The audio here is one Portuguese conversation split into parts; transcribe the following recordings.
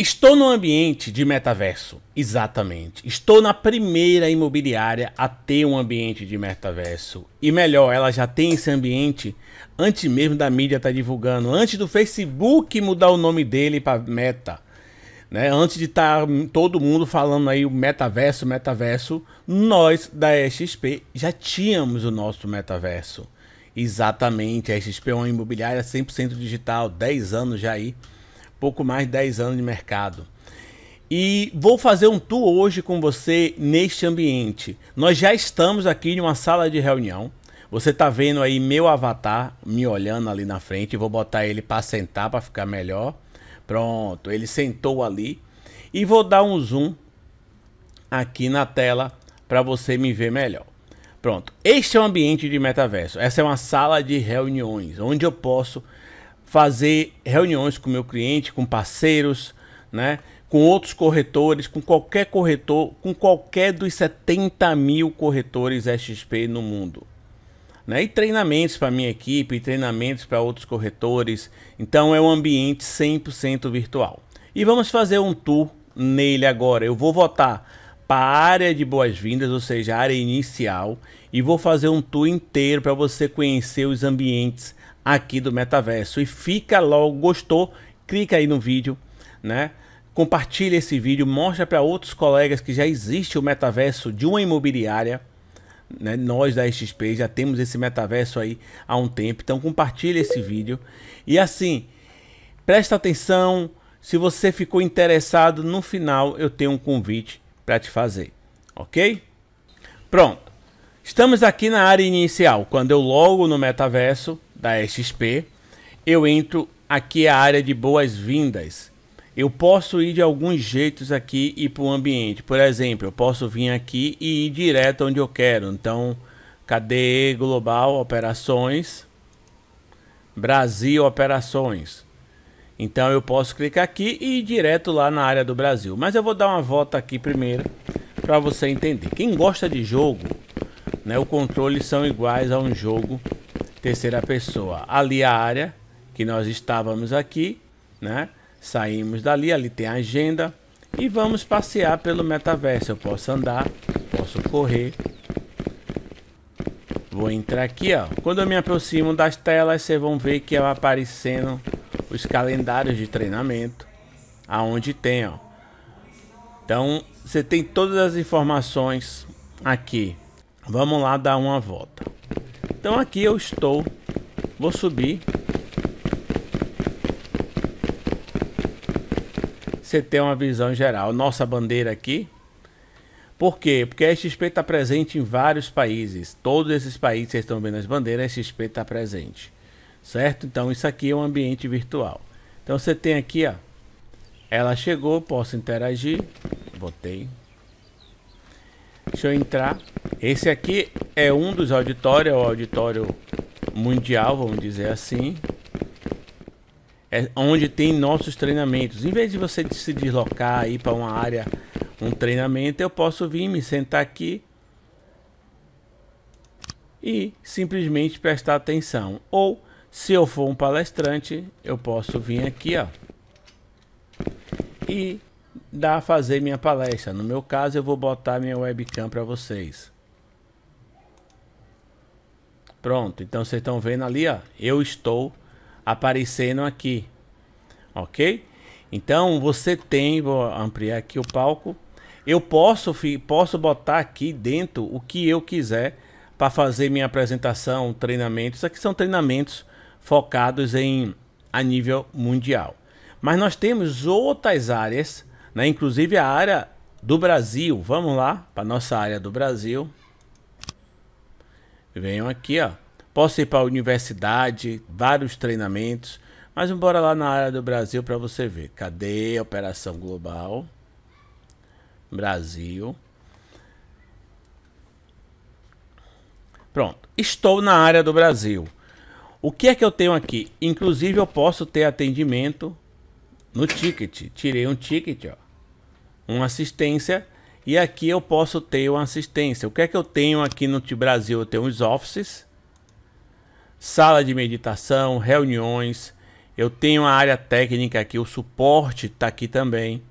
Estou no ambiente de metaverso, exatamente. Estou na primeira imobiliária a ter um ambiente de metaverso. E melhor, ela já tem esse ambiente antes mesmo da mídia estar tá divulgando, antes do Facebook mudar o nome dele para Meta. Né? Antes de estar tá todo mundo falando aí o metaverso, metaverso, nós da XP já tínhamos o nosso metaverso. Exatamente, a XP é uma imobiliária 100% digital, 10 anos já aí pouco mais de 10 anos de mercado. E vou fazer um tour hoje com você neste ambiente. Nós já estamos aqui em uma sala de reunião. Você está vendo aí meu avatar me olhando ali na frente. Vou botar ele para sentar para ficar melhor. Pronto, ele sentou ali. E vou dar um zoom aqui na tela para você me ver melhor. Pronto, este é o um ambiente de metaverso. Essa é uma sala de reuniões onde eu posso fazer reuniões com meu cliente, com parceiros, né? com outros corretores, com qualquer corretor, com qualquer dos 70 mil corretores SXP no mundo. Né? E treinamentos para minha equipe, treinamentos para outros corretores. Então é um ambiente 100% virtual. E vamos fazer um tour nele agora. Eu vou votar para a área de boas-vindas, ou seja, a área inicial, e vou fazer um tour inteiro para você conhecer os ambientes aqui do metaverso. E fica logo, gostou? Clica aí no vídeo, né? Compartilha esse vídeo, mostra para outros colegas que já existe o metaverso de uma imobiliária. Né? Nós da XP já temos esse metaverso aí há um tempo, então compartilha esse vídeo. E assim, presta atenção, se você ficou interessado, no final eu tenho um convite para te fazer, ok? Pronto, estamos aqui na área inicial, quando eu logo no metaverso, da XP, eu entro aqui a área de boas-vindas. Eu posso ir de alguns jeitos aqui e para o ambiente. Por exemplo, eu posso vir aqui e ir direto onde eu quero. Então, KDE Global Operações, Brasil Operações. Então eu posso clicar aqui e ir direto lá na área do Brasil. Mas eu vou dar uma volta aqui primeiro para você entender. Quem gosta de jogo, né, o controle são iguais a um jogo terceira pessoa. Ali a área que nós estávamos aqui, né? Saímos dali, ali tem a agenda e vamos passear pelo metaverso. Eu posso andar, posso correr. Vou entrar aqui, ó. Quando eu me aproximo das telas, vocês vão ver que é aparecendo os calendários de treinamento, aonde tem, ó. Então, você tem todas as informações aqui. Vamos lá dar uma volta. Então aqui eu estou. Vou subir. Você tem uma visão geral. Nossa bandeira aqui. Por quê? Porque a XP está presente em vários países. Todos esses países que vocês estão vendo as bandeiras, a XP está presente. Certo? Então isso aqui é um ambiente virtual. Então você tem aqui, ó. Ela chegou, posso interagir. Botei. Deixa eu entrar. Esse aqui é um dos auditórios, é o auditório mundial, vamos dizer assim, é onde tem nossos treinamentos. Em vez de você se deslocar aí para uma área, um treinamento, eu posso vir me sentar aqui e simplesmente prestar atenção. Ou se eu for um palestrante, eu posso vir aqui, ó, e dar fazer minha palestra. No meu caso, eu vou botar minha webcam para vocês. Pronto, então vocês estão vendo ali, ó, eu estou aparecendo aqui, ok? Então você tem, vou ampliar aqui o palco, eu posso, posso botar aqui dentro o que eu quiser para fazer minha apresentação, treinamentos, aqui são treinamentos focados em a nível mundial. Mas nós temos outras áreas, né? inclusive a área do Brasil, vamos lá para nossa área do Brasil, venham aqui, ó. Posso ir para a universidade, vários treinamentos, mas bora lá na área do Brasil para você ver. Cadê a Operação Global? Brasil. Pronto, estou na área do Brasil. O que é que eu tenho aqui? Inclusive eu posso ter atendimento no ticket. Tirei um ticket, ó. Uma assistência e aqui eu posso ter uma assistência. O que é que eu tenho aqui no Brasil? Eu tenho os offices, sala de meditação, reuniões. Eu tenho a área técnica aqui, o suporte está aqui também,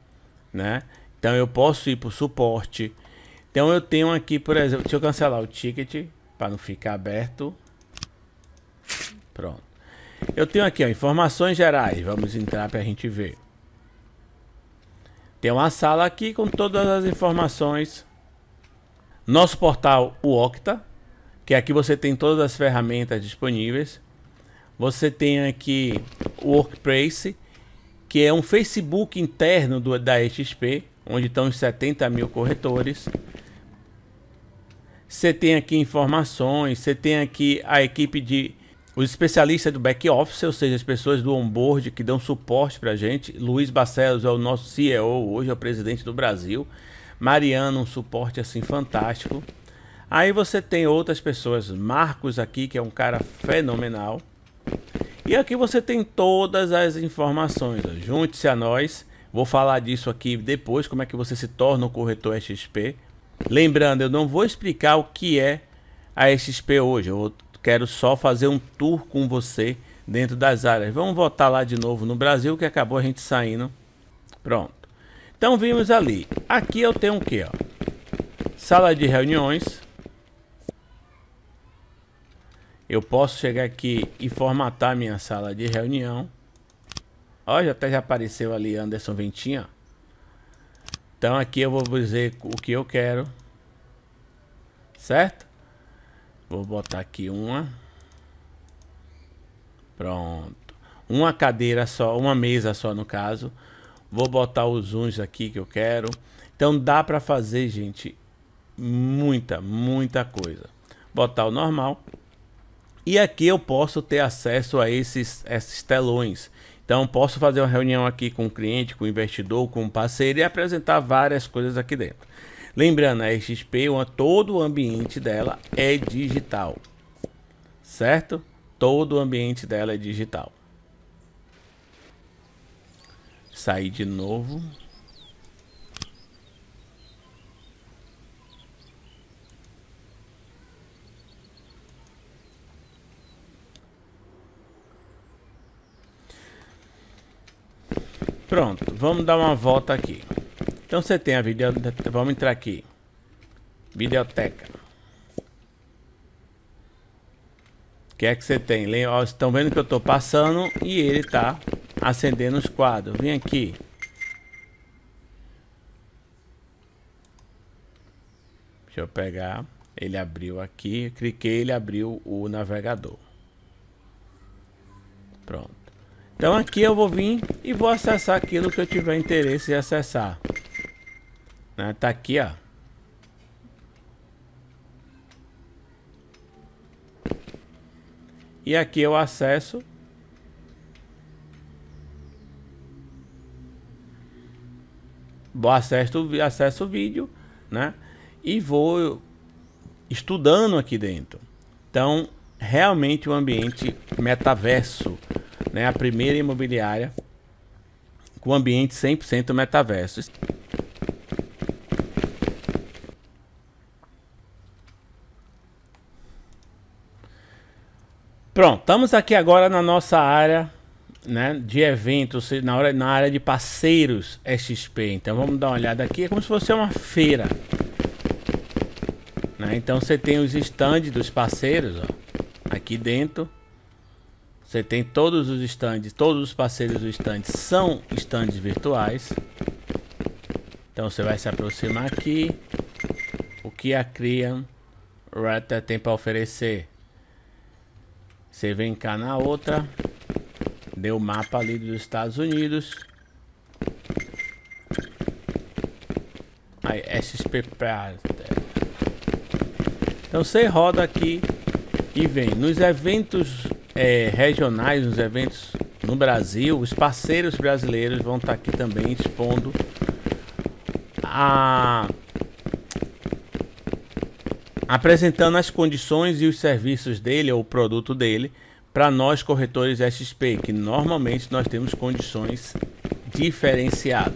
né? Então eu posso ir para o suporte. Então eu tenho aqui, por exemplo, deixa eu cancelar o ticket para não ficar aberto. Pronto. Eu tenho aqui ó, informações gerais. Vamos entrar para a gente ver. Tem uma sala aqui com todas as informações. Nosso portal, o Octa, que aqui você tem todas as ferramentas disponíveis. Você tem aqui o Workplace, que é um Facebook interno do, da XP, onde estão os 70 mil corretores. Você tem aqui informações, você tem aqui a equipe de os especialistas do back office, ou seja, as pessoas do onboard que dão suporte para a gente. Luiz Bacelos é o nosso CEO hoje, é o presidente do Brasil. Mariano, um suporte assim fantástico. Aí você tem outras pessoas, Marcos aqui, que é um cara fenomenal. E aqui você tem todas as informações. Junte-se a nós. Vou falar disso aqui depois, como é que você se torna um corretor XP. Lembrando, eu não vou explicar o que é a XP hoje. Eu vou quero só fazer um tour com você dentro das áreas. Vamos voltar lá de novo no Brasil, que acabou a gente saindo. Pronto. Então vimos ali. Aqui eu tenho o que? Sala de reuniões. Eu posso chegar aqui e formatar minha sala de reunião. Olha, até já apareceu ali Anderson Ventinha. Então aqui eu vou dizer o que eu quero. Certo? Vou botar aqui uma. Pronto. Uma cadeira só, uma mesa só no caso. Vou botar os uns aqui que eu quero. Então dá para fazer, gente, muita, muita coisa. Botar o normal. E aqui eu posso ter acesso a esses, esses telões. Então posso fazer uma reunião aqui com o cliente, com o investidor, com o parceiro e apresentar várias coisas aqui dentro. Lembrando, a XP, todo o ambiente dela é digital. Certo? Todo o ambiente dela é digital. Sair de novo. Pronto, vamos dar uma volta aqui. Então você tem a videoteca. Vamos entrar aqui. Videoteca. O que é que você tem? Vocês estão vendo que eu estou passando e ele está acendendo os quadros. Vem aqui. Deixa eu pegar. Ele abriu aqui. Cliquei, ele abriu o navegador. Pronto. Então aqui eu vou vir e vou acessar aquilo que eu tiver interesse em acessar. Né? Tá aqui, ó. E aqui eu acesso vou acesso, acesso o vídeo, né? E vou estudando aqui dentro. Então, realmente o um ambiente metaverso, né? A primeira imobiliária com ambiente 100% metaverso. Pronto, estamos aqui agora na nossa área né, de eventos, na, hora, na área de parceiros XP. Então vamos dar uma olhada aqui, é como se fosse uma feira. Né? Então você tem os stands dos parceiros ó, aqui dentro. Você tem todos os stands, todos os parceiros do stand são stands virtuais. Então você vai se aproximar aqui. O que a Crian Rata tem para oferecer? Você vem cá na outra. Deu o mapa ali dos Estados Unidos. Aí, SSP Então você roda aqui e vem. Nos eventos é, regionais, nos eventos no Brasil, os parceiros brasileiros vão estar tá aqui também expondo a apresentando as condições e os serviços dele ou o produto dele para nós corretores SP que normalmente nós temos condições diferenciadas.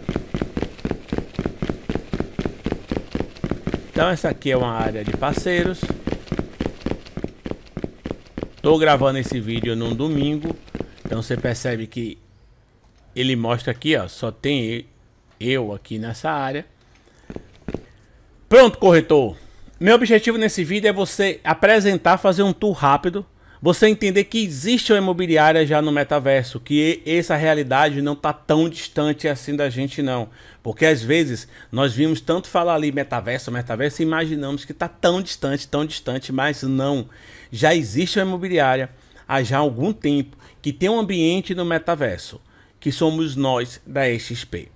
Então essa aqui é uma área de parceiros. Estou gravando esse vídeo num domingo, então você percebe que ele mostra aqui, ó, só tem eu aqui nessa área. Pronto, corretor. Meu objetivo nesse vídeo é você apresentar, fazer um tour rápido, você entender que existe uma imobiliária já no metaverso, que essa realidade não está tão distante assim da gente não. Porque às vezes nós vimos tanto falar ali metaverso, metaverso, e imaginamos que está tão distante, tão distante, mas não. Já existe uma imobiliária há já algum tempo que tem um ambiente no metaverso, que somos nós da XP.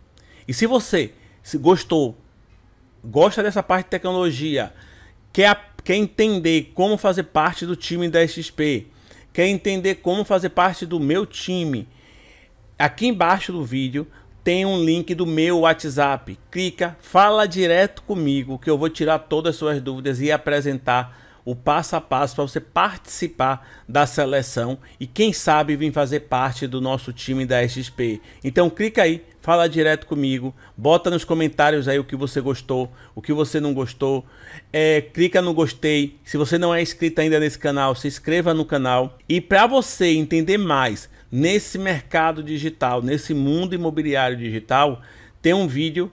E se você se gostou, gosta dessa parte de tecnologia, quer, quer entender como fazer parte do time da XP, quer entender como fazer parte do meu time, aqui embaixo do vídeo tem um link do meu WhatsApp. Clica, fala direto comigo que eu vou tirar todas as suas dúvidas e apresentar o passo a passo para você participar da seleção e quem sabe vir fazer parte do nosso time da SXP. Então clica aí, fala direto comigo, bota nos comentários aí o que você gostou, o que você não gostou, é, clica no gostei. Se você não é inscrito ainda nesse canal, se inscreva no canal. E para você entender mais nesse mercado digital, nesse mundo imobiliário digital, tem um vídeo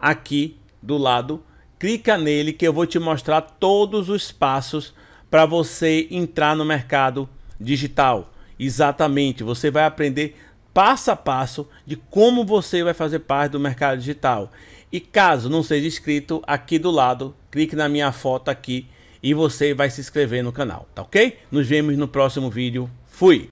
aqui do lado clica nele que eu vou te mostrar todos os passos para você entrar no mercado digital. Exatamente, você vai aprender passo a passo de como você vai fazer parte do mercado digital. E caso não seja inscrito, aqui do lado, clique na minha foto aqui e você vai se inscrever no canal, tá ok? Nos vemos no próximo vídeo. Fui!